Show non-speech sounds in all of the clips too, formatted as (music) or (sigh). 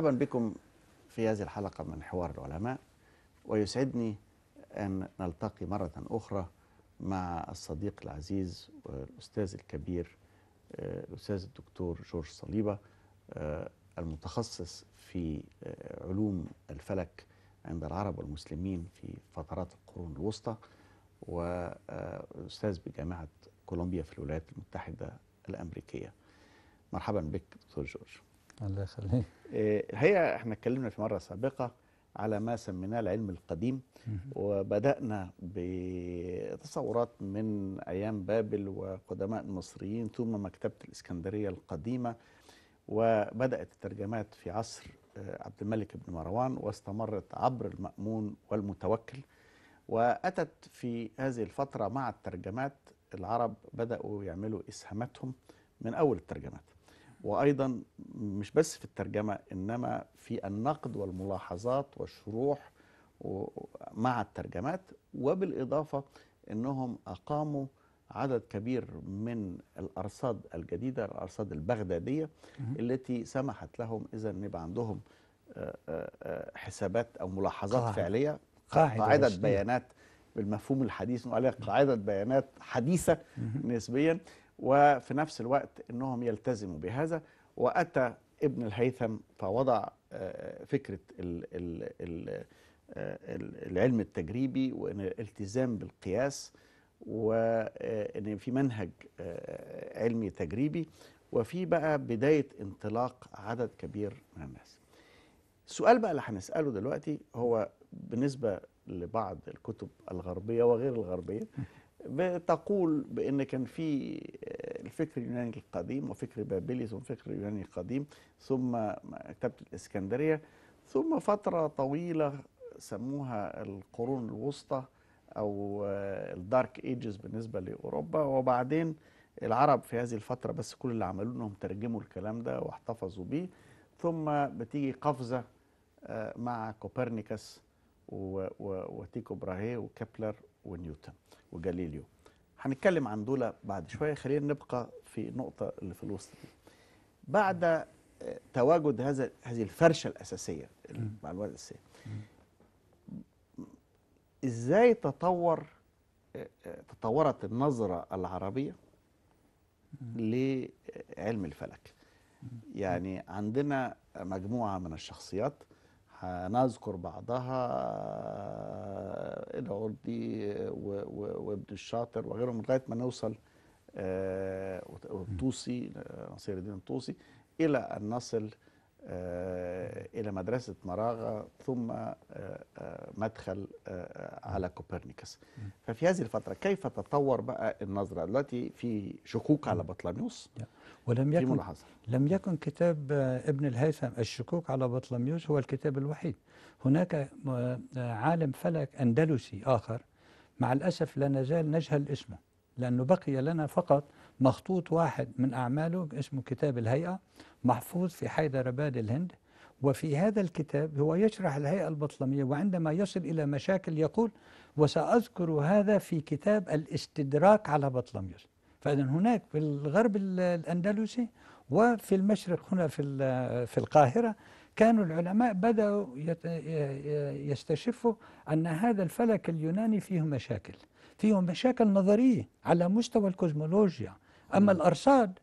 مرحبا بكم في هذه الحلقة من حوار العلماء ويسعدني أن نلتقي مرة أخرى مع الصديق العزيز والأستاذ الكبير آه، الأستاذ الدكتور جورج صليبة آه، المتخصص في آه، علوم الفلك عند العرب والمسلمين في فترات القرون الوسطى وأستاذ بجامعة كولومبيا في الولايات المتحدة الأمريكية مرحبا بك دكتور جورج الله يخليك آه، الحقيقه احنا اتكلمنا في مره سابقه على ما سميناه العلم القديم وبدأنا بتصورات من أيام بابل وقدماء المصريين ثم مكتبة الإسكندرية القديمة وبدأت الترجمات في عصر آه، عبد الملك بن مروان واستمرت عبر المأمون والمتوكل وأتت في هذه الفترة مع الترجمات العرب بدأوا يعملوا إسهاماتهم من أول الترجمات وايضا مش بس في الترجمه انما في النقد والملاحظات والشروح مع الترجمات وبالاضافه انهم اقاموا عدد كبير من الارصاد الجديده الارصاد البغداديه التي سمحت لهم اذا ان يبقى عندهم آه، آه، آه، حسابات او ملاحظات قاعدة. فعليه قاعده, قاعدة بيانات بالمفهوم الحديث نقول عليها قاعده بيانات حديثه نسبيا وفي نفس الوقت أنهم يلتزموا بهذا وأتى ابن الهيثم فوضع آه، فكرة آه، العلم التجريبي وأن الالتزام بالقياس وأن آه، في منهج علمي تجريبي وفي بقى بداية انطلاق عدد كبير من الناس السؤال بقى اللي هنسأله دلوقتي هو بالنسبة لبعض الكتب الغربية وغير الغربية بتقول بان كان في آه، الفكر اليوناني القديم وفكر بابلي ثم فكر اليوناني القديم ثم مكتبه الاسكندريه ثم فتره طويله سموها القرون الوسطى او آه، الدارك ايجز بالنسبه لاوروبا وبعدين العرب في هذه الفتره بس كل اللي عملوه انهم ترجموا الكلام ده واحتفظوا بيه ثم بتيجي قفزه آه، مع كوبرنيكوس وتيكو براهي وكبلر ونيوتن وجاليليو هنتكلم عن دول بعد شويه خلينا نبقى في النقطه اللي في الوسط دي بعد تواجد هذا هذه الفرشه الاساسيه المعلومات الاساسيه ازاي تطور تطورت النظره العربيه لعلم الفلك يعني عندنا مجموعه من الشخصيات هنذكر بعضها العردي وابن الشاطر وغيرهم لغايه ما نوصل آه، والطوسي نصير الدين الطوسي الى ان نصل آه، إلى مدرسة مراغة ثم آه، آه، مدخل على كوبرنيكوس ففي هذه الفترة كيف تطور بقى النظرة التي في شكوك على بطلميوس ولم يكن ملاحظة. لم يكن كتاب ابن الهيثم الشكوك على بطلميوس هو الكتاب الوحيد هناك عالم فلك أندلسي آخر مع الأسف لا نزال نجهل اسمه لأنه بقي لنا فقط مخطوط واحد من أعماله اسمه كتاب الهيئة محفوظ في حيدرباد الهند وفي هذا الكتاب هو يشرح الهيئة البطلمية وعندما يصل إلى مشاكل يقول وسأذكر هذا في كتاب الاستدراك على بطلميوس فإذا هناك في الغرب الأندلسي وفي المشرق هنا في في القاهرة كانوا العلماء بدأوا يستشفوا أن هذا الفلك اليوناني فيه مشاكل فيه مشاكل نظرية على مستوى الكوزمولوجيا أما الأرصاد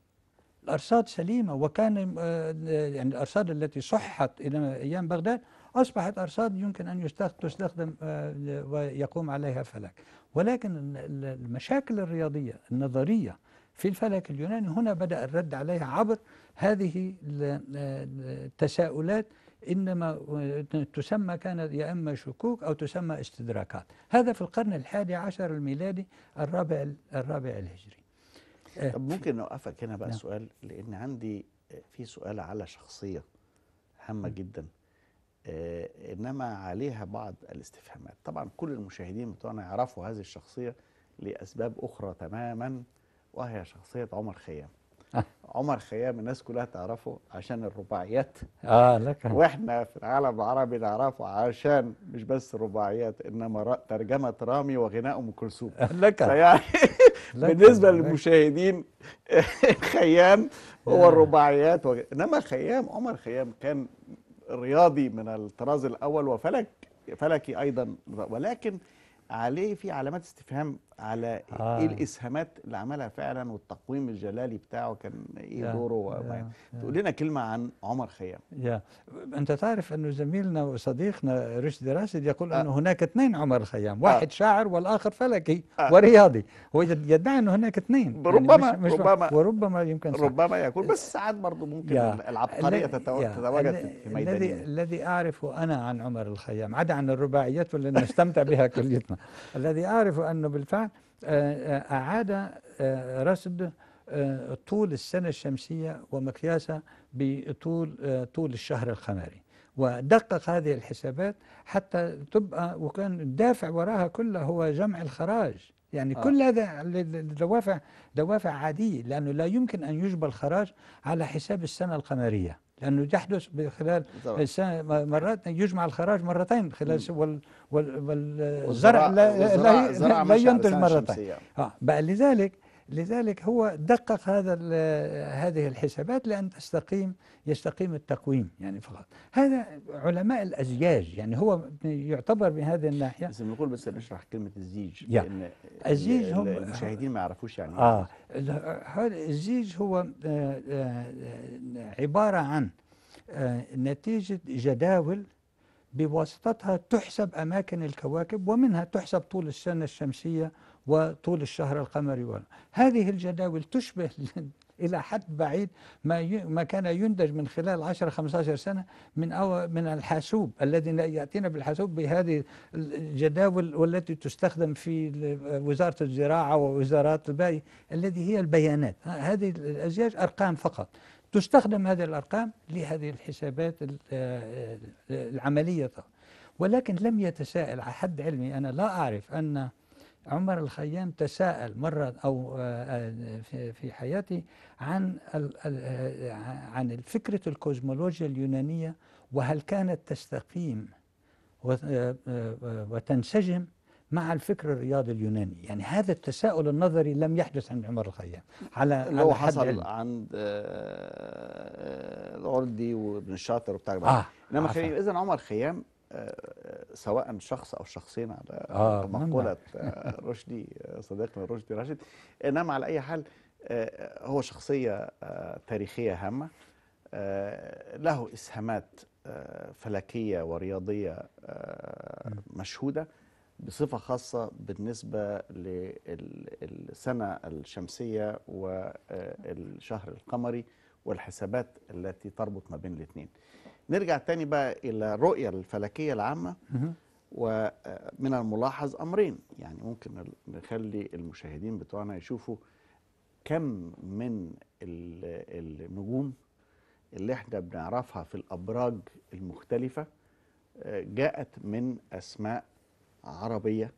الأرصاد سليمة وكان آه، يعني الأرصاد التي صحت إلى أيام بغداد أصبحت أرصاد يمكن أن تستخدم آه، ويقوم عليها فلك ولكن المشاكل الرياضية النظرية في الفلك اليوناني هنا بدأ الرد عليها عبر هذه آه، التساؤلات إنما تسمى كانت يا إما شكوك أو تسمى استدراكات هذا في القرن الحادي عشر الميلادي الرابع الرابع الهجري إيه. طب ممكن نوقفك هنا بقى نعم. سؤال لان عندي آه، في سؤال على شخصيه هامه جدا آه، انما عليها بعض الاستفهامات طبعا كل المشاهدين بتوعنا يعرفوا هذه الشخصيه لاسباب اخرى تماما وهي شخصيه عمر خيام (laughs) عمر خيام الناس كلها تعرفه عشان الرباعيات اه لك واحنا في العالم العربي نعرفه عشان مش بس الرباعيات انما ترجمه رامي وغناء ام كلثوم (laughs) لك (laughs) يعني بالنسبه للمشاهدين خيام هو الرباعيات وغ... انما خيام عمر خيام كان رياضي من الطراز الاول وفلك فلكي ايضا ولكن عليه في علامات استفهام على إيه آه. ايه الاسهامات اللي عملها فعلا والتقويم الجلالي بتاعه كان ايه yeah. دوره yeah. yeah. تقول لنا كلمه عن عمر خيام yeah. انت تعرف انه زميلنا وصديقنا رشدي راشد يقول آه. انه هناك اثنين عمر خيام واحد آه. شاعر والاخر فلكي آه. ورياضي هو يدعي انه هناك اثنين ربما يعني مش مش ربما وربما يمكن صح. ربما يكون بس ساعات برضه ممكن yeah. العبقريه yeah. تتواجد yeah. في ميدانيه الذي الذي اعرفه انا عن عمر الخيام عدا عن الرباعيات اللي نستمتع بها كليتنا (laughs) الذي اعرفه انه بالفعل آه، آه، أعاد آه، رصد طول السنة الشمسية ومقياسها بطول طول الشهر القمري ودقق هذه الحسابات حتى تبقى وكان الدافع وراها كله هو جمع الخراج يعني آه. كل هذا دوافع دوافع عادية لأنه لا يمكن أن يجبر الخراج على حساب السنة القمرية لأنه يحدث خلال السنة مرات يجمع الخراج مرتين خلال وال والزرع لا, لا, لا ينتج مرتين آه بقى لذلك لذلك هو دقق هذا هذه الحسابات لأن تستقيم يستقيم التقويم يعني فقط هذا علماء الأزياج يعني هو يعتبر من هذه الناحية بس بنقول بس نشرح كلمة الزيج لأن الزيج هم المشاهدين ما يعرفوش يعني آه الزيج هو آه، آه، عبارة عن آه، نتيجة جداول بواسطتها تحسب أماكن الكواكب ومنها تحسب طول السنة الشمسية وطول الشهر القمري هذه الجداول تشبه (laughs) إلى حد بعيد ما ما كان يندج من خلال 10 15 سنة من أو من الحاسوب الذي يأتينا بالحاسوب بهذه الجداول والتي تستخدم في وزارة الزراعة ووزارات الباقي الذي هي البيانات هذه الأزياج أرقام فقط تستخدم هذه الأرقام لهذه الحسابات آه، آه، العملية ولكن لم يتساءل على حد علمي أنا لا أعرف أن عمر الخيام تساءل مرة أو آه، آه، في حياته عن آه، عن فكرة الكوزمولوجيا اليونانية وهل كانت تستقيم وتنسجم مع الفكر الرياضي اليوناني يعني هذا التساؤل النظري لم يحدث عند عمر الخيام على لو على حصل علم. عند العردي وابن الشاطر وبتاع آه انما اذا عمر خيام سواء شخص او شخصين على آه نعم، نعم. مقوله آه، رشدي آه، صديقنا رشدي راشد انما على اي حال آه، هو شخصيه تاريخيه هامه له اسهامات فلكيه ورياضيه مشهوده بصفه خاصه بالنسبه للسنه الشمسيه والشهر القمري والحسابات التي تربط ما بين الاثنين نرجع تاني بقى إلى الرؤية الفلكية العامة ومن الملاحظ أمرين يعني ممكن نخلي المشاهدين بتوعنا يشوفوا كم من النجوم اللي احنا بنعرفها في الأبراج المختلفة آه، جاءت من أسماء عربية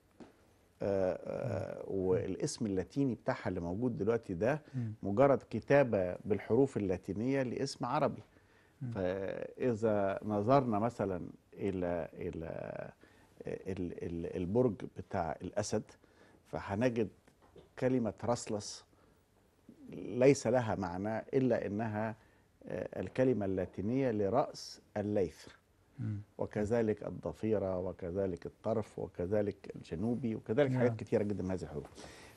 آه، آه، والاسم اللاتيني بتاعها اللي موجود دلوقتي ده مجرد كتابة بالحروف اللاتينية لاسم عربي فاذا نظرنا مثلا الى الى البرج بتاع الاسد فهنجد كلمه رسلس ليس لها معنى الا انها آه، الكلمه اللاتينيه لراس الليث وكذلك الضفيره وكذلك الطرف وكذلك الجنوبي وكذلك نعم. حاجات كثيره جدا من هذه الحروف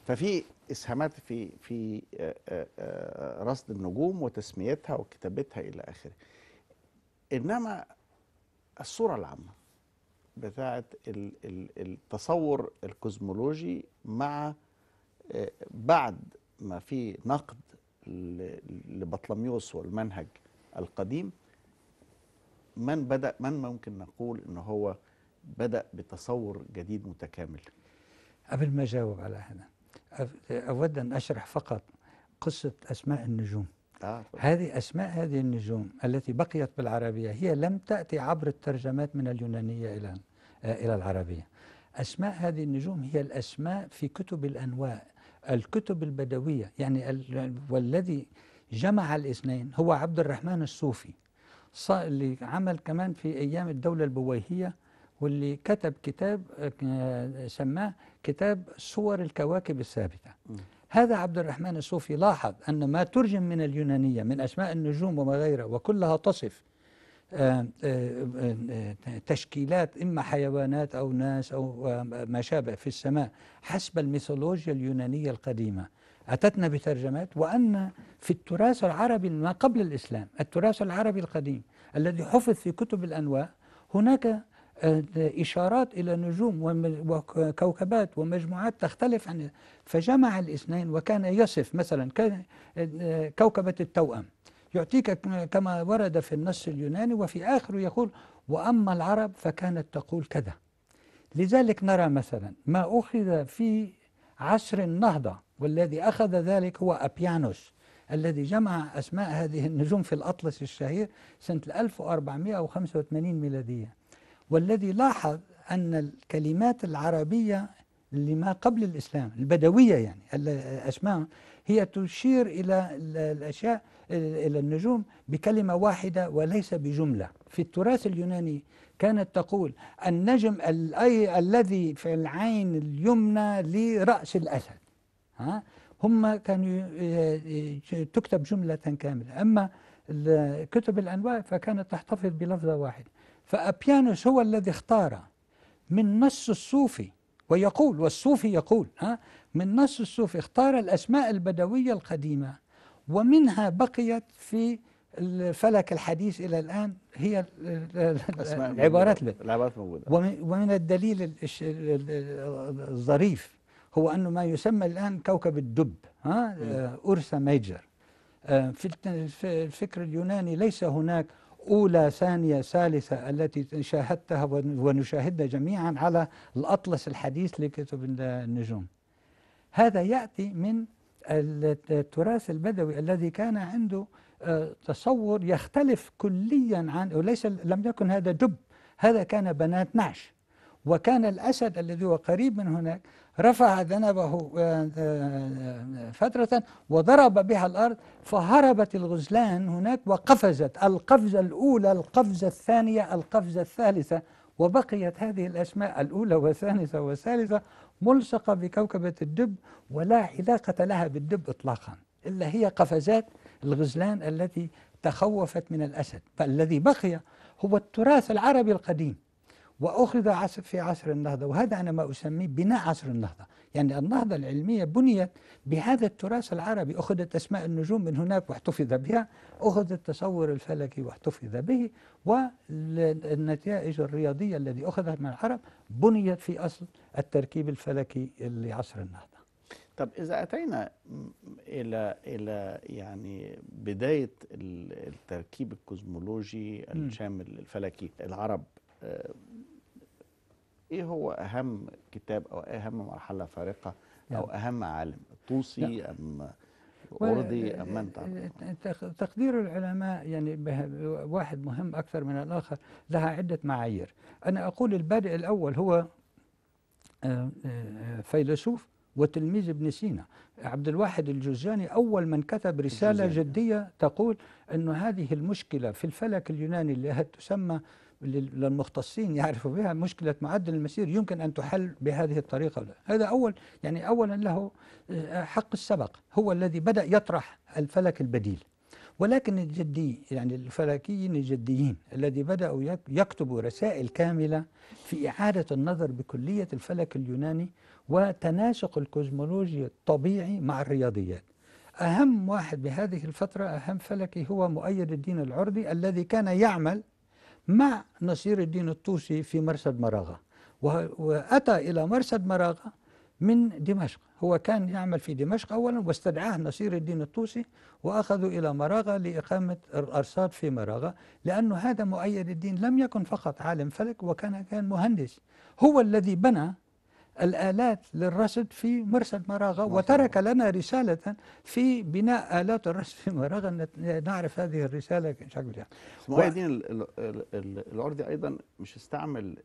ففي اسهامات في في آه، آه، آه، رصد النجوم وتسميتها وكتابتها الى اخره انما الصوره العامه بتاعه التصور الكوزمولوجي مع بعد ما في نقد لبطلميوس والمنهج القديم من بدا من ممكن نقول ان هو بدا بتصور جديد متكامل قبل ما اجاوب على هنا أود أن أشرح فقط قصة أسماء النجوم آه. هذه أسماء هذه النجوم التي بقيت بالعربية هي لم تأتي عبر الترجمات من اليونانية إلى إلى العربية أسماء هذه النجوم هي الأسماء في كتب الأنواء الكتب البدوية يعني والذي جمع الاثنين هو عبد الرحمن الصوفي اللي عمل كمان في أيام الدولة البويهية واللي كتب كتاب آه، سماه كتاب صور الكواكب الثابتة هذا عبد الرحمن الصوفي لاحظ أن ما ترجم من اليونانية من أسماء النجوم وما غيرها وكلها تصف آه، آه، تشكيلات إما حيوانات أو ناس أو ما شابه في السماء حسب الميثولوجيا اليونانية القديمة أتتنا بترجمات وأن في التراث العربي ما قبل الإسلام التراث العربي القديم الذي حفظ في كتب الأنواء هناك إشارات إلى نجوم وكوكبات ومجموعات تختلف عن فجمع الاثنين وكان يصف مثلا كوكبة التوأم يعطيك كما ورد في النص اليوناني وفي آخره يقول وأما العرب فكانت تقول كذا لذلك نرى مثلا ما أخذ في عصر النهضة والذي أخذ ذلك هو أبيانوس الذي جمع أسماء هذه النجوم في الأطلس الشهير سنة 1485 ميلادية والذي لاحظ أن الكلمات العربية اللي ما قبل الإسلام البدوية يعني الأسماء هي تشير إلى الأشياء إلى النجوم بكلمة واحدة وليس بجملة في التراث اليوناني كانت تقول النجم الأي الذي في العين اليمنى لرأس الأسد ها هم كانوا آه، آه، تكتب جملة كاملة أما كتب الأنواع فكانت تحتفظ بلفظة واحدة فأبيانوس هو الذي اختار من نص الصوفي ويقول والصوفي يقول ها من نص الصوفي اختار الأسماء البدوية القديمة ومنها بقيت في الفلك الحديث إلى الآن هي العبارات العبارات موجودة ومن الدليل الظريف هو أنه ما يسمى الآن كوكب الدب ها اورسا ميجر آه، في الفكر اليوناني ليس هناك أولى ثانية ثالثة التي شاهدتها ونشاهدها جميعا على الأطلس الحديث لكتب النجوم هذا يأتي من التراث البدوي الذي كان عنده آه، تصور يختلف كليا عن وليس لم يكن هذا دب هذا كان بنات نعش وكان الأسد الذي هو قريب من هناك رفع ذنبه آه، آه، فترة وضرب بها الأرض فهربت الغزلان هناك وقفزت القفزة الأولى القفزة الثانية القفزة الثالثة وبقيت هذه الأسماء الأولى والثالثة والثالثة ملصقة بكوكبة الدب ولا علاقة لها بالدب إطلاقا إلا هي قفزات الغزلان التي تخوفت من الأسد فالذي بقي هو التراث العربي القديم وأخذ عصر في عصر النهضة وهذا أنا ما أسميه بناء عصر النهضة يعني النهضة العلمية بنيت بهذا التراث العربي أخذت أسماء النجوم من هناك واحتفظ بها أخذ التصور الفلكي واحتفظ به والنتائج الرياضية الذي أخذها من العرب بنيت في أصل التركيب الفلكي لعصر النهضة طب إذا أتينا إلى إلى يعني بداية التركيب الكوزمولوجي الشامل الفلكي العرب آه، ايه هو اهم كتاب او ايه اهم مرحله فارقه نعم. او اهم عالم طوسي نعم. ام اردي ام من آه، آه، آه، تقدير العلماء يعني واحد مهم اكثر من الاخر لها عده معايير انا اقول البادئ الاول هو فيلسوف وتلميذ ابن سينا عبد الواحد الجزاني أول من كتب رسالة الجزاني. جدية تقول انه هذه المشكلة في الفلك اليوناني اللي تسمى للمختصين يعرفوا بها مشكلة معدل المسير يمكن أن تحل بهذه الطريقة هذا أول يعني أولا له آه، حق السبق هو الذي بدأ يطرح الفلك البديل ولكن الجدي يعني الفلكيين الجديين الذي بدأوا يكتبوا رسائل كاملة في إعادة النظر بكلية الفلك اليوناني وتناسق الكوزمولوجيا الطبيعي مع الرياضيات أهم واحد بهذه الفترة أهم فلكي هو مؤيد الدين العرضي الذي كان يعمل مع نصير الدين الطوسي في مرصد مراغة وأتى إلى مرصد مراغة من دمشق هو كان يعمل في دمشق أولا واستدعاه نصير الدين الطوسي وأخذوا إلى مراغة لإقامة الأرصاد في مراغة لأنه هذا مؤيد الدين لم يكن فقط عالم فلك وكان كان مهندس هو الذي بنى الآلات للرصد في مرصد مراغة وترك لنا رسالة في بناء آلات الرصد في مراغة نعرف هذه الرسالة بشكل يعني وبعدين العرضي أيضا مش استعمل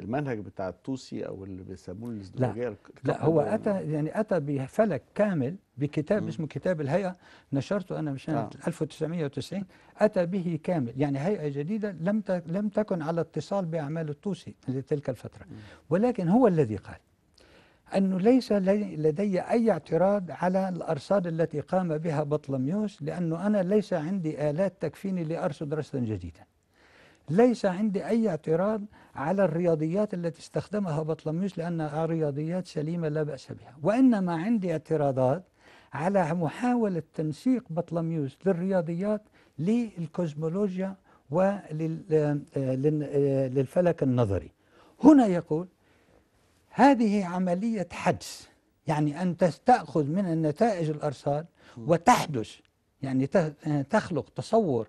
المنهج بتاع الطوسي او اللي بيسموه الازدواجيه لا, لا هو اتى يعني اتى بفلك كامل بكتاب م. اسمه كتاب الهيئه نشرته انا مش آه. 1990 اتى به كامل يعني هيئه جديده لم لم تكن على اتصال باعمال الطوسي لتلك الفتره م. ولكن هو الذي قال أنه ليس لدي أي اعتراض على الأرصاد التي قام بها بطلميوس لأنه أنا ليس عندي آلات تكفيني لأرصد رصدا جديدا ليس عندي أي اعتراض على الرياضيات التي استخدمها بطلميوس لأنها رياضيات سليمة لا بأس بها وإنما عندي اعتراضات على محاولة تنسيق بطلميوس للرياضيات للكوزمولوجيا وللفلك آه، آه، النظري هنا يقول هذه عملية حدس يعني أن تأخذ من النتائج الأرصاد وتحدث يعني آه، تخلق تصور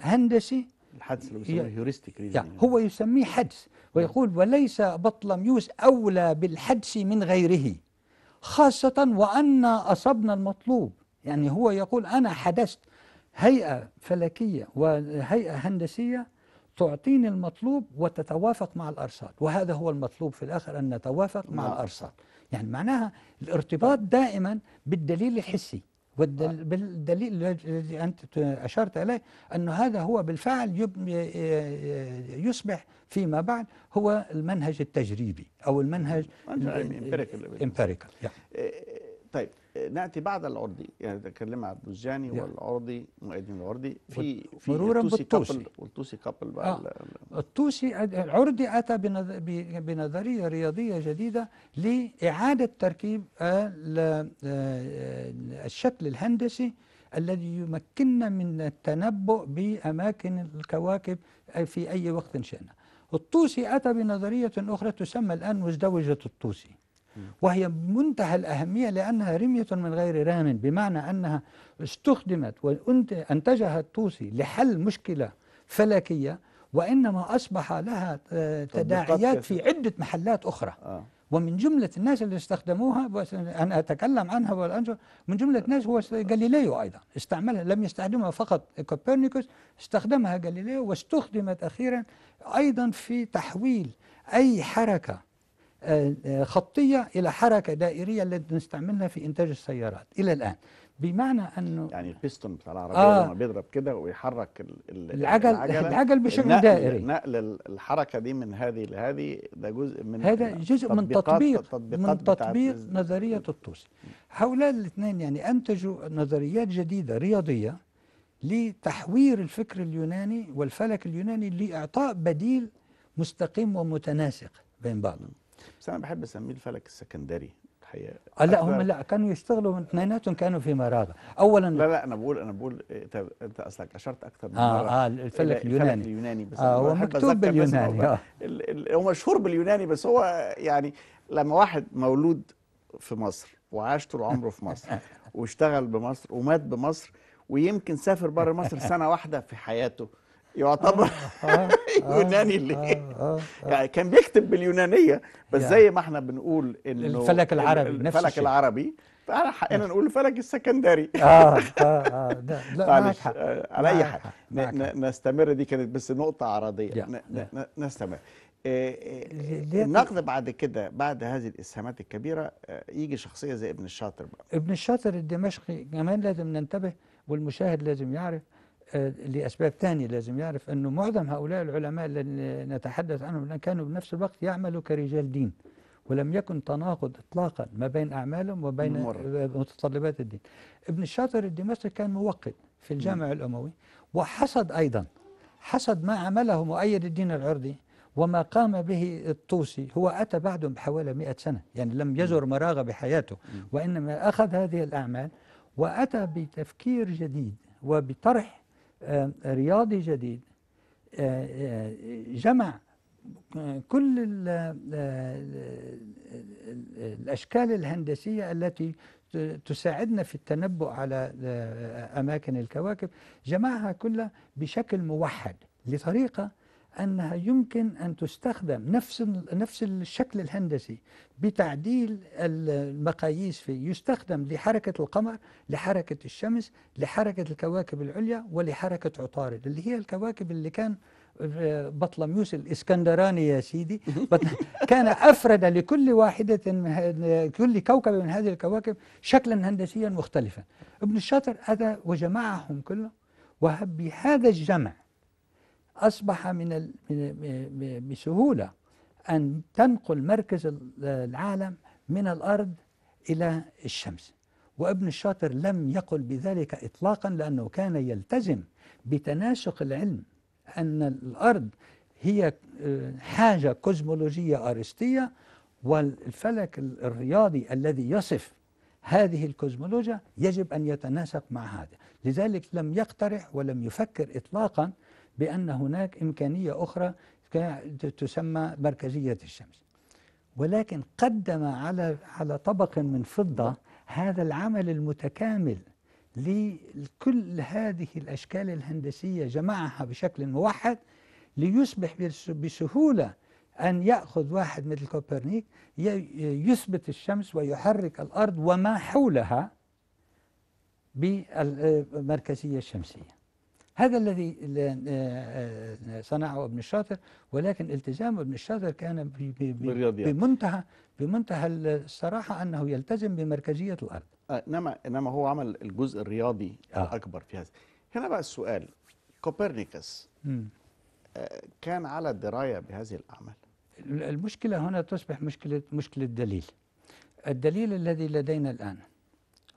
هندسي الحدس اللي بيسموه هيوريستيك ريزنينج يعني هو يسميه حدس ويقول وليس بطلميوس أولى بالحدس من غيره خاصة وأن أصبنا المطلوب يعني هو يقول أنا حدثت هيئة فلكية وهيئة هندسية تعطيني المطلوب وتتوافق مع الأرصاد وهذا هو المطلوب في الآخر أن نتوافق مع نعم. الأرصاد يعني معناها الارتباط دائما بالدليل الحسي والدليل الذي أنت أشرت إليه أن هذا هو بالفعل يصبح فيما بعد هو المنهج التجريبي أو المنهج امبيريكال طيب ناتي بعد العرضي يعني تكلم عن البرجاني يعني. والعرضي مؤيدين العرضي في في مرورا بالتوسي والتوسي كابل بقى آه. التوسي العرضي اتى بنظريه رياضيه جديده لاعاده تركيب الشكل الهندسي الذي يمكننا من التنبؤ باماكن الكواكب في اي وقت شئنا. الطوسي اتى بنظريه اخرى تسمى الان مزدوجه الطوسي. وهي منتهى الأهمية لأنها رمية من غير رهن بمعنى أنها استخدمت وأنتجها الطوسي لحل مشكلة فلكية وإنما أصبح لها آه، تداعيات في عدة محلات أخرى آه. ومن جملة الناس اللي استخدموها أنا أتكلم عنها من جملة الناس هو جاليليو أيضا استعملها لم يستخدمها فقط كوبرنيكوس استخدمها جاليليو واستخدمت أخيرا أيضا في تحويل أي حركة خطية إلى حركة دائرية التي نستعملها في إنتاج السيارات إلى الآن بمعنى أنه يعني البيستون بتاع العربية آه لما بيضرب كده ويحرك العجل الـ العجل بشكل النقل دائري نقل الحركة دي من هذه لهذه ده جزء من هذا جزء من تطبيق من تطبيق نظرية الطوسي هؤلاء الاثنين يعني أنتجوا نظريات جديدة رياضية لتحوير الفكر اليوناني والفلك اليوناني لإعطاء بديل مستقيم ومتناسق بين بعضهم بس انا بحب اسميه الفلك السكندري الحقيقه آه، لا هم لا كانوا يشتغلوا اثنيناتهم كانوا في مرابع اولا لا لا انا بقول انا بقول انت اصلك اشرت اكثر من اه مره اه الفلك اليوناني الفلك اليوناني بس اه هو مكتوب باليوناني آه. هو مشهور باليوناني بس هو يعني لما واحد مولود في مصر وعاش طول عمره في مصر (laughs) واشتغل بمصر ومات بمصر ويمكن سافر بره مصر سنه واحده في حياته يعتبر آه، آه، (laughs) يوناني آه، ليه؟ يعني كان بيكتب باليونانيه بس زي ما احنا بنقول انه الفلك العربي نفس الفلك الشيء. العربي فانا حقنا نقول الفلك السكندري اه اه اه (laughs) ده لا معلش على اي حال نستمر دي كانت بس نقطه عرضيه نستمر النقد بعد كده بعد هذه الاسهامات الكبيره يجي شخصيه زي ابن الشاطر بقى ابن الشاطر الدمشقي كمان لازم ننتبه والمشاهد لازم يعرف آه، لأسباب ثانية لازم يعرف أنه معظم هؤلاء العلماء اللي نتحدث عنهم كانوا بنفس الوقت يعملوا كرجال دين ولم يكن تناقض اطلاقا ما بين اعمالهم وبين متطلبات الدين. ابن الشاطر الدمشقي كان موقد في الجامع الاموي وحصد ايضا حصد ما عمله مؤيد الدين العرضي وما قام به الطوسي هو أتى بعدهم بحوالي 100 سنة يعني لم يزر مراغة بحياته وإنما أخذ هذه الأعمال وأتى بتفكير جديد وبطرح آه، رياضي جديد آه، آه، جمع كل الأشكال الهندسية التي تساعدنا في التنبؤ على أماكن الكواكب جمعها كلها بشكل موحد لطريقة أنها يمكن أن تستخدم نفس نفس الشكل الهندسي بتعديل المقاييس فيه يستخدم لحركة القمر لحركة الشمس لحركة الكواكب العليا ولحركة عطارد اللي هي الكواكب اللي كان آه، بطلميوس الإسكندراني يا سيدي (laughs) كان أفرد لكل واحدة من كل كوكب من هذه الكواكب شكلا هندسيا مختلفا ابن الشاطر أتى وجمعهم كلهم وبهذا الجمع أصبح من بسهولة أن تنقل مركز العالم من الأرض إلى الشمس وابن الشاطر لم يقل بذلك إطلاقا لأنه كان يلتزم بتناسق العلم أن الأرض هي آه، حاجة كوزمولوجية أرسطية والفلك الرياضي الذي يصف هذه الكوزمولوجيا يجب أن يتناسق مع هذا لذلك لم يقترح ولم يفكر إطلاقا بأن هناك إمكانية أخرى تسمى مركزية الشمس ولكن قدم على على طبق من فضة هذا العمل المتكامل لكل هذه الأشكال الهندسية جمعها بشكل موحد ليصبح بسهولة أن يأخذ واحد مثل كوبرنيك يثبت الشمس ويحرك الأرض وما حولها بالمركزية الشمسية هذا الذي آه، آه، صنعه ابن الشاطر ولكن التزام ابن الشاطر كان بمنتهى بمنتهى الصراحة أنه يلتزم بمركزية الأرض آه، إنما إنما هو عمل الجزء الرياضي آه. الأكبر في هذا هنا بقى السؤال كوبرنيكوس كان على دراية بهذه الأعمال المشكلة هنا تصبح مشكلة مشكلة دليل الدليل الذي لدينا الآن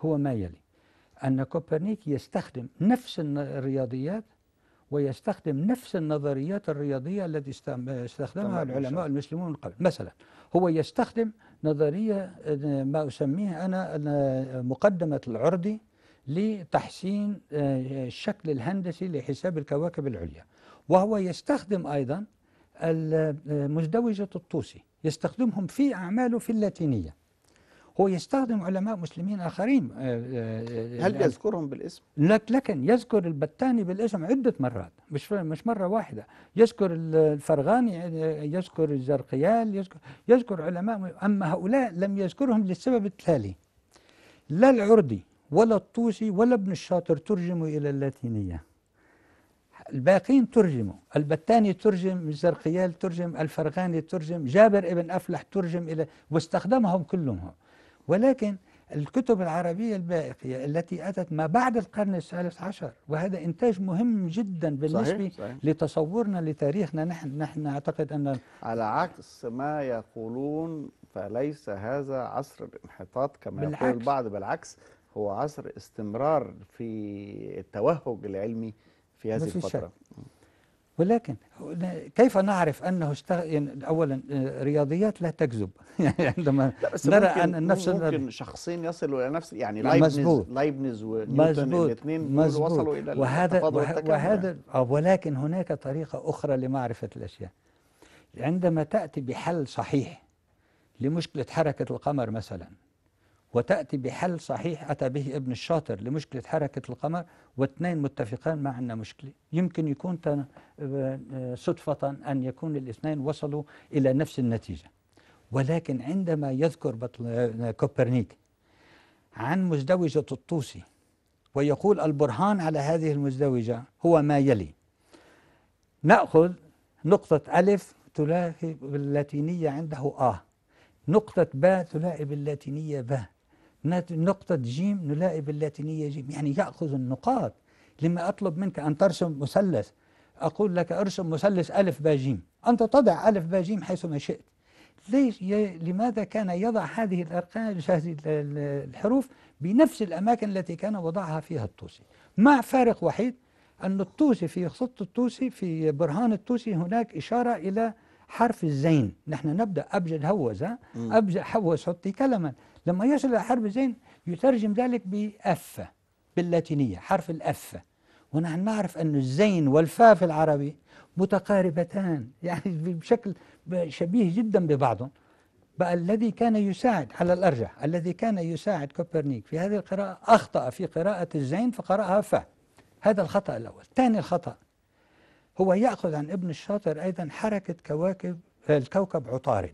هو ما يلي أن كوبرنيك يستخدم نفس الرياضيات ويستخدم نفس النظريات الرياضية التي استخدمها العلماء المسلمون من قبل مثلا هو يستخدم نظرية آه، ما أسميه أنا آه، مقدمة العرضي لتحسين آه، الشكل الهندسي لحساب الكواكب العليا وهو يستخدم أيضا مزدوجة الطوسي يستخدمهم في أعماله في اللاتينية هو يستخدم علماء مسلمين آخرين آه، آه، آه، هل يذكرهم بالاسم؟ لك لكن يذكر البتاني بالاسم عدة مرات مش مش مرة واحدة يذكر الفرغاني يذكر الزرقيال يذكر, يذكر علماء أما هؤلاء لم يذكرهم للسبب التالي لا العردي ولا الطوسي ولا ابن الشاطر ترجموا إلى اللاتينية الباقين ترجموا البتاني ترجم الزرقيال ترجم الفرغاني ترجم جابر ابن أفلح ترجم إلى واستخدمهم كلهم ولكن الكتب العربية الباقية التي أتت ما بعد القرن الثالث عشر وهذا إنتاج مهم جدا بالنسبة صحيح صحيح لتصورنا لتاريخنا نحن نحن نعتقد أن على عكس ما يقولون فليس هذا عصر الانحطاط كما بالعكس يقول البعض بالعكس هو عصر استمرار في التوهج العلمي في هذه الفترة شك. ولكن كيف نعرف انه اولا آه، رياضيات لا تكذب (laughs) يعني عندما نرى ان نفس ممكن شخصين يصلوا الى نفس يعني لايبنز لايبنز ونيوتن الاثنين وصلوا الى وهذا وهذا آه، ولكن هناك طريقه اخرى لمعرفه الاشياء عندما تاتي بحل صحيح لمشكله حركه القمر مثلا وتأتي بحل صحيح أتى به ابن الشاطر لمشكلة حركة القمر واثنين متفقان ما عندنا مشكلة يمكن يكون صدفة أن يكون الاثنين وصلوا إلى نفس النتيجة ولكن عندما يذكر كوبرنيك عن مزدوجة الطوسي ويقول البرهان على هذه المزدوجة هو ما يلي نأخذ نقطة ألف تلاقي باللاتينية عنده آه نقطة باء تلاقي باللاتينية باء نقطة جيم نلاقي باللاتينية جيم يعني يأخذ النقاط لما أطلب منك أن ترسم مثلث أقول لك أرسم مثلث ألف با جيم أنت تضع ألف با جيم ما شئت ليش لماذا كان يضع هذه الأرقام هذه الحروف بنفس الأماكن التي كان وضعها فيها الطوسي مع فارق وحيد أن الطوسي في خط الطوسي في برهان الطوسي هناك إشارة إلى حرف الزين نحن نبدأ أبجد هوز أبجد حوز حطي كلما لما يصل إلى حرف زين يترجم ذلك بأفة باللاتينية حرف الأفة ونحن نعرف أن الزين والفاء في العربي متقاربتان يعني بشكل شبيه جدا ببعضهم بقى الذي كان يساعد على الأرجح الذي كان يساعد كوبرنيك في هذه القراءة أخطأ في قراءة الزين فقرأها فاء هذا الخطأ الأول ثاني الخطأ هو يأخذ عن ابن الشاطر أيضا حركة كواكب الكوكب عطارد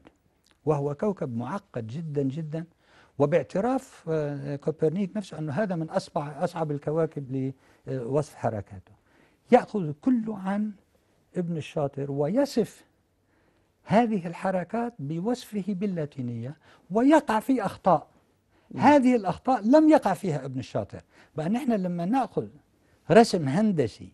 وهو كوكب معقد جدا جدا وباعتراف آه، كوبرنيك نفسه أنه هذا من أصبع أصعب الكواكب لوصف حركاته يأخذ كله عن ابن الشاطر ويصف هذه الحركات بوصفه باللاتينية ويقع في أخطاء هذه الأخطاء لم يقع فيها ابن الشاطر بقى نحن لما نأخذ رسم هندسي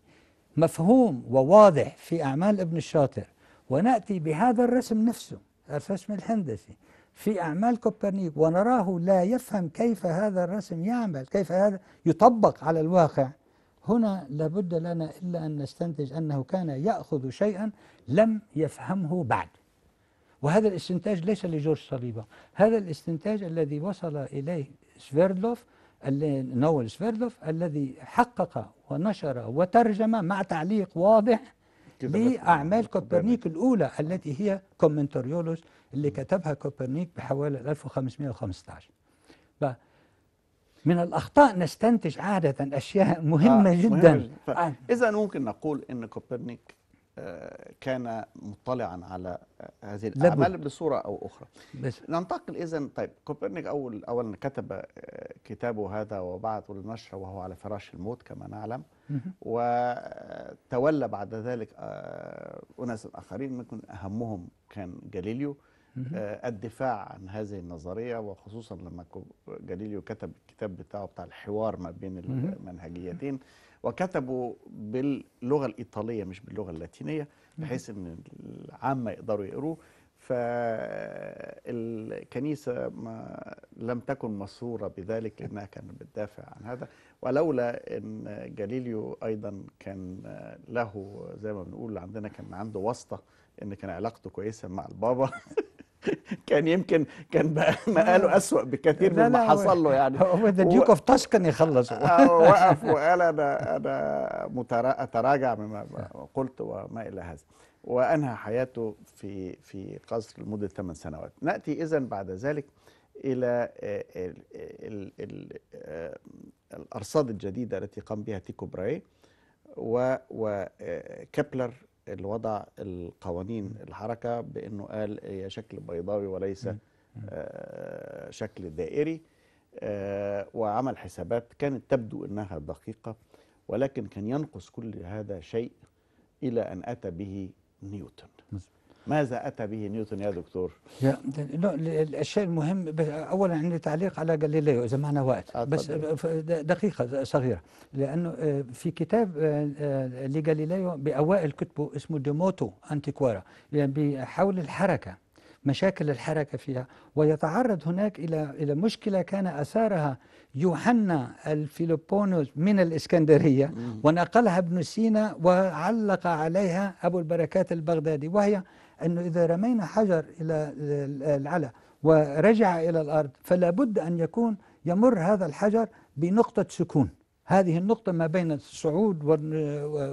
مفهوم وواضح في أعمال ابن الشاطر ونأتي بهذا الرسم نفسه الرسم الهندسي في أعمال كوبرنيك ونراه لا يفهم كيف هذا الرسم يعمل كيف هذا يطبق على الواقع هنا لابد لنا إلا أن نستنتج أنه كان يأخذ شيئا لم يفهمه بعد وهذا الاستنتاج ليس لجورج صليبا هذا الاستنتاج الذي وصل إليه سفيردلوف نول سفيردلوف الذي حقق ونشر وترجم مع تعليق واضح يعني لأعمال كوبرنيك الأولى التي هي كومنتوريولوس اللي كتبها كوبرنيك بحوالي 1515 من الأخطاء نستنتج عادة أشياء مهمة آه جدا مهم. آه. إذا ممكن نقول أن كوبرنيك كان مطلعا على هذه الاعمال بصوره او اخرى بس. ننتقل اذا طيب كوبرنيك اول اولا كتب آه، كتابه هذا وبعثه للنشر وهو على فراش الموت كما نعلم وتولى بعد ذلك آه، اناس اخرين ممكن اهمهم كان جاليليو آه، الدفاع عن هذه النظريه وخصوصا لما جاليليو كتب الكتاب بتاعه بتاع الحوار ما بين المنهجيتين وكتبوا باللغة الإيطالية مش باللغة اللاتينية بحيث أن العامة يقدروا يقروه فالكنيسة ما لم تكن مسرورة بذلك لأنها كانت بتدافع عن هذا ولولا أن جاليليو أيضا كان له زي ما بنقول عندنا كان عنده واسطة أن كان علاقته كويسة مع البابا (laughs) (laughs) كان يمكن كان مقاله آه. أسوأ بكثير مما حصل له يعني هو ذا ديوك اوف تاسكن يخلص وقف وقال أنا أنا أتراجع مما قلت وما إلى هذا وأنهى حياته في في قصر لمدة ثمان سنوات نأتي إذا بعد ذلك إلى الـ آه، الـ الـ آه، الأرصاد الجديدة التي قام بها تيكو براي وكبلر اللي وضع القوانين الحركه بانه قال هي شكل بيضاوي وليس آه، شكل دائري آه، وعمل حسابات كانت تبدو انها دقيقه ولكن كان ينقص كل هذا شيء الى ان اتى به نيوتن ماذا أتى به نيوتن يا دكتور؟ الشيء المهم أولا عندي تعليق على جاليليو إذا معنا وقت آه، بس دقيقة صغيرة لأنه آه، في كتاب آه، لجاليليو بأوائل كتبه اسمه ديموتو أنتيكوارا يعني بحول الحركة مشاكل الحركة فيها ويتعرض هناك إلى إلى مشكلة كان أثارها يوحنا الفيلوبونوس من الإسكندرية ونقلها ابن سينا وعلق عليها أبو البركات البغدادي وهي أنه إذا رمينا حجر إلى العلا ورجع إلى الأرض فلا بد أن يكون يمر هذا الحجر بنقطة سكون هذه النقطة ما بين الصعود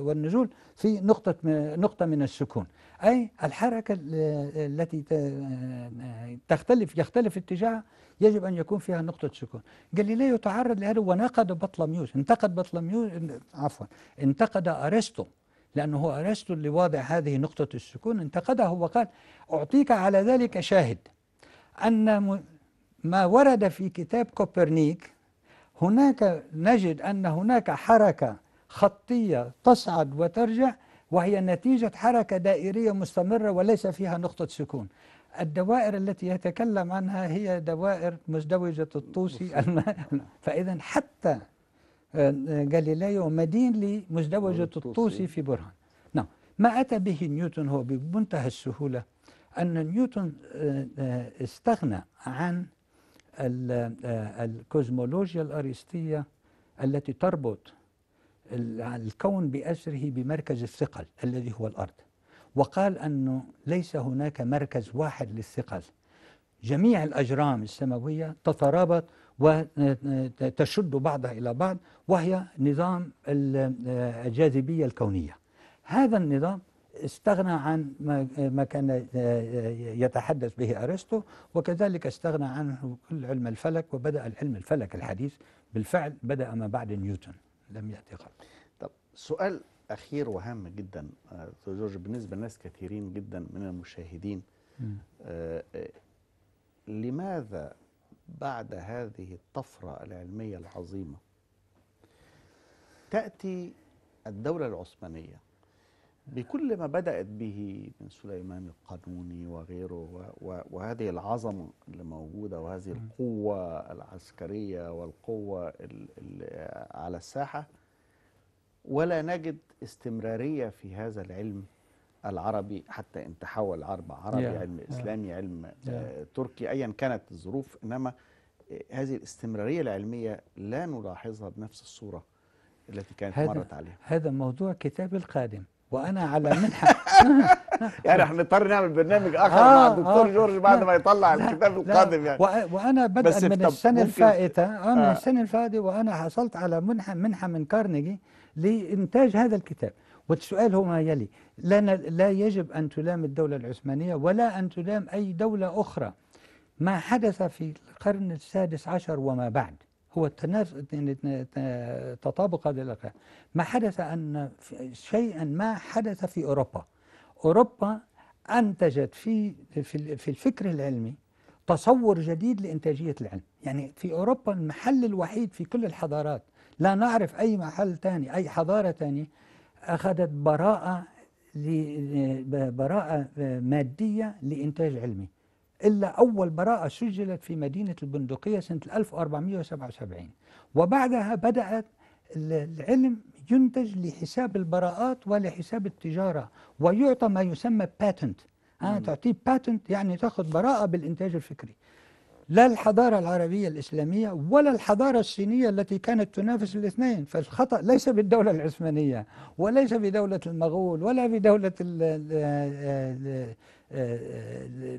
والنزول في نقطة نقطة من السكون أي الحركة التي تختلف يختلف اتجاهها يجب أن يكون فيها نقطة سكون جاليليو تعرض لهذا ونقد بطلميوس انتقد بطلميوس عفوا انتقد أرسطو لأنه هو أرسطو اللي وضع هذه نقطة السكون انتقده وقال أعطيك على ذلك شاهد أن ما ورد في كتاب كوبرنيك هناك نجد أن هناك حركة خطية تصعد وترجع وهي نتيجة حركة دائرية مستمرة وليس فيها نقطة سكون الدوائر التي يتكلم عنها هي دوائر مزدوجة الطوسي فإذا حتى جاليليو مدين لمزدوجة الطوسي في برهان نعم ما أتى به نيوتن هو بمنتهى السهولة أن نيوتن آه، آه، استغنى عن آه، الكوزمولوجيا الأرسطية التي تربط الكون بأسره بمركز الثقل الذي هو الأرض وقال أنه ليس هناك مركز واحد للثقل جميع الأجرام السماوية تترابط وتشد بعضها إلى بعض وهي نظام الجاذبية الكونية هذا النظام استغنى عن ما كان آه، يتحدث به أرسطو وكذلك استغنى عنه كل علم الفلك وبدأ العلم الفلك الحديث بالفعل بدأ ما بعد نيوتن لم يأتي قبل طب سؤال أخير وهام جدا آه، جورج بالنسبة لناس كثيرين جدا من المشاهدين آه، لماذا بعد هذه الطفرة العلمية العظيمة تأتي الدولة العثمانية بكل ما بدأت به من سليمان القانوني وغيره وهذه العظمة اللي موجودة وهذه القوة العسكرية والقوة على الساحة ولا نجد استمرارية في هذا العلم العربي حتى ان تحول عرب عربي yeah. علم اسلامي yeah. علم yeah. آه، تركي ايا كانت الظروف انما آه، هذه الاستمراريه العلميه لا نلاحظها بنفس الصوره التي كانت هذا مرت عليها هذا موضوع كتاب القادم وانا (laughs) على منحه (laughs) يعني احنا نضطر نعمل برنامج اخر آه مع الدكتور آه جورج بعد ما يطلع لا الكتاب القادم يعني وانا بدءا من السنه الفائته آه من آه. السنه الفائته وانا حصلت على منحه منحه من كارنيجي لانتاج هذا الكتاب والسؤال هو ما يلي لا, لا يجب أن تلام الدولة العثمانية ولا أن تلام أي دولة أخرى ما حدث في القرن السادس عشر وما بعد هو تطابق هذا ما حدث أن شيئا ما حدث في أوروبا أوروبا أنتجت في, في الفكر العلمي تصور جديد لإنتاجية العلم يعني في أوروبا المحل الوحيد في كل الحضارات لا نعرف أي محل ثاني أي حضارة ثانية أخذت براءة براءة مادية لإنتاج علمي إلا أول براءة سجلت في مدينة البندقية سنة 1477 وبعدها بدأت العلم ينتج لحساب البراءات ولحساب التجارة ويعطى ما يسمى باتنت تعطيه باتنت يعني تأخذ براءة بالإنتاج الفكري لا الحضارة العربية الإسلامية ولا الحضارة الصينية التي كانت تنافس الاثنين فالخطأ ليس بالدولة العثمانية وليس بدولة المغول ولا بدولة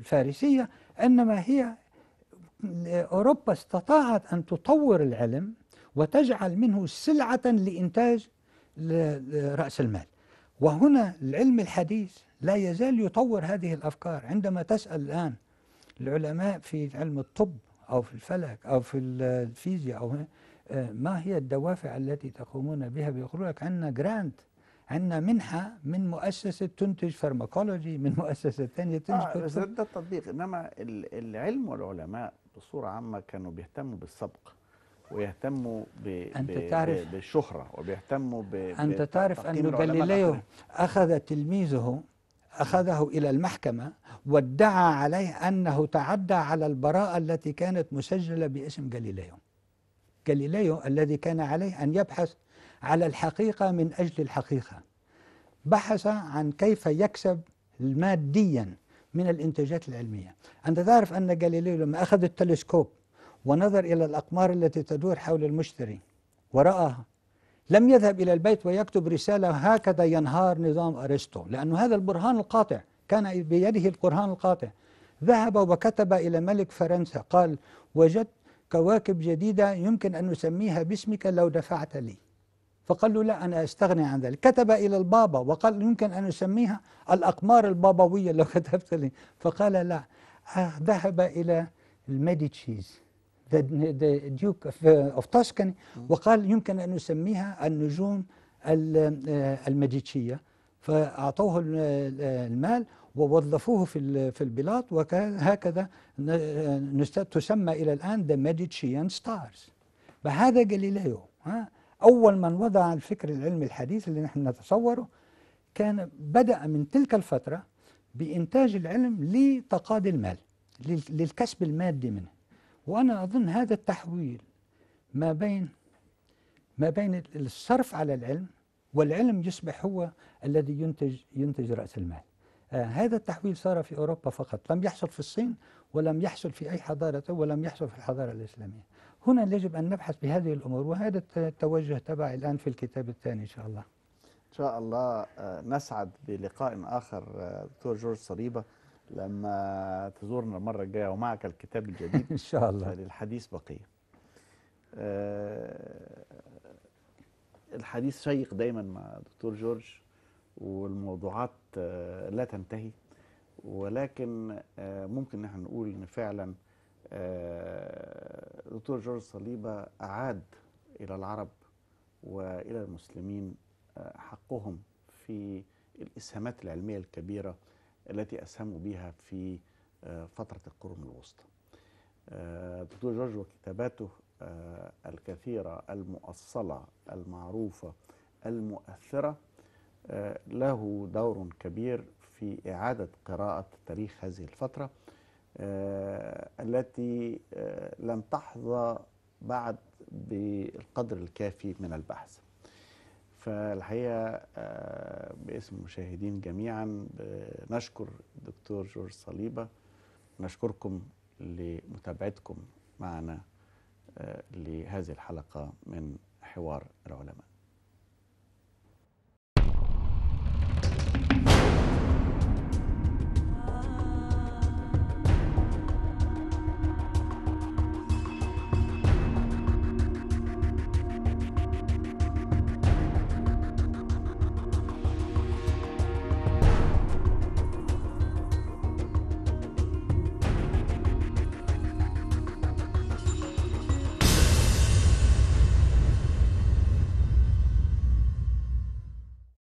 الفارسية إنما هي أوروبا استطاعت أن تطور العلم وتجعل منه سلعة لإنتاج رأس المال وهنا العلم الحديث لا يزال يطور هذه الأفكار عندما تسأل الآن العلماء في علم الطب أو في الفلك أو في الفيزياء أو آه، ما هي الدوافع التي تقومون بها بيقولوا لك عندنا جرانت عندنا منحة من مؤسسة تنتج فارماكولوجي من مؤسسة ثانية تنتج آه بس ده التطبيق إنما العلم والعلماء بصورة عامة كانوا بيهتموا بالسبق ويهتموا ب أنت تعرف بالشهرة وبيهتموا ب أنت تعرف أن جاليليو أخذ تلميذه أخذه إلى المحكمة وادعى عليه أنه تعدى على البراءة التي كانت مسجلة باسم جاليليو جاليليو الذي كان عليه أن يبحث على الحقيقة من أجل الحقيقة بحث عن كيف يكسب ماديا من الانتاجات العلمية أنت تعرف أن جاليليو لما أخذ التلسكوب ونظر إلى الأقمار التي تدور حول المشتري ورأى لم يذهب إلى البيت ويكتب رسالة هكذا ينهار نظام أرسطو لأن هذا البرهان القاطع كان بيده البرهان القاطع ذهب وكتب إلى ملك فرنسا قال وجدت كواكب جديدة يمكن أن نسميها باسمك لو دفعت لي فقال له لا أنا أستغني عن ذلك كتب إلى البابا وقال يمكن أن نسميها الأقمار البابوية لو (laughs) كتبت لي فقال لا آه، ذهب إلى الميديتشيز ذا ديوك اوف تاسكاني وقال يمكن ان نسميها النجوم آه، المديتشيه فاعطوه آه، المال ووظفوه في في البلاط وهكذا آه، تسمى الى الان ذا ميديتشيان ستارز فهذا جاليليو اول من وضع الفكر العلمي الحديث اللي نحن نتصوره كان بدا من تلك الفتره بانتاج العلم لتقاضي المال للكسب المادي منه وأنا أظن هذا التحويل ما بين ما بين الصرف على العلم والعلم يصبح هو الذي ينتج ينتج رأس المال آه هذا التحويل صار في أوروبا فقط لم يحصل في الصين ولم يحصل في أي حضارة ولم يحصل في الحضارة الإسلامية هنا يجب أن نبحث بهذه الأمور وهذا التوجه تبعي الآن في الكتاب الثاني إن شاء الله إن شاء الله آه، نسعد بلقاء آخر آه، دكتور جورج صليبه لما تزورنا المرة الجاية ومعك الكتاب الجديد (laughs) إن شاء الله للحديث بقية أه الحديث شيق دايما مع دكتور جورج والموضوعات أه لا تنتهي ولكن أه ممكن نحن نقول إن فعلا آه، دكتور جورج صليبة أعاد إلى العرب وإلى المسلمين آه، حقهم في الإسهامات العلمية الكبيرة التي أسهموا بها في آه، فترة القرون الوسطى آه، دكتور جورج وكتاباته آه، الكثيرة المؤصلة المعروفة المؤثرة له دور كبير في إعادة قراءة تاريخ هذه الفترة التي لم تحظى بعد بالقدر الكافي من البحث فالحقيقه آه، باسم المشاهدين جميعا نشكر الدكتور جورج صليبه نشكركم لمتابعتكم معنا آه، لهذه الحلقه من حوار العلماء